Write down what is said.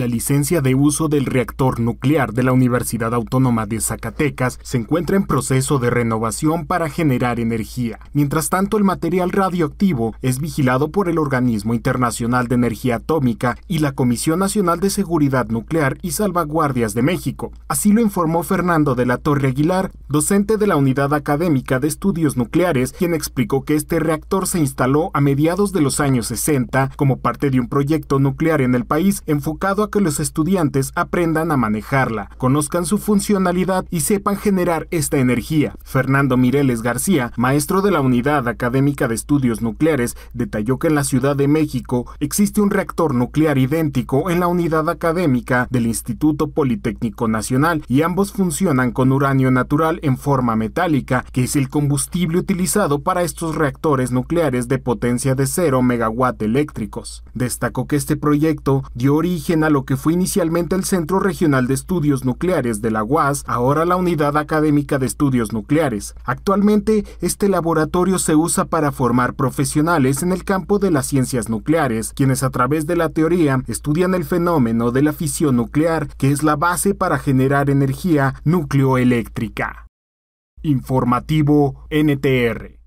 La licencia de uso del reactor nuclear de la Universidad Autónoma de Zacatecas se encuentra en proceso de renovación para generar energía. Mientras tanto, el material radioactivo es vigilado por el Organismo Internacional de Energía Atómica y la Comisión Nacional de Seguridad Nuclear y Salvaguardias de México. Así lo informó Fernando de la Torre Aguilar, docente de la Unidad Académica de Estudios Nucleares, quien explicó que este reactor se instaló a mediados de los años 60 como parte de un proyecto nuclear en el país enfocado a que los estudiantes aprendan a manejarla, conozcan su funcionalidad y sepan generar esta energía. Fernando Mireles García, maestro de la Unidad Académica de Estudios Nucleares, detalló que en la Ciudad de México existe un reactor nuclear idéntico en la Unidad Académica del Instituto Politécnico Nacional y ambos funcionan con uranio natural en forma metálica, que es el combustible utilizado para estos reactores nucleares de potencia de 0 megawatt eléctricos. Destacó que este proyecto dio origen a lo que fue inicialmente el Centro Regional de Estudios Nucleares de la UAS, ahora la Unidad Académica de Estudios Nucleares. Actualmente, este laboratorio se usa para formar profesionales en el campo de las ciencias nucleares, quienes a través de la teoría estudian el fenómeno de la fisión nuclear, que es la base para generar energía nucleoeléctrica. Informativo NTR.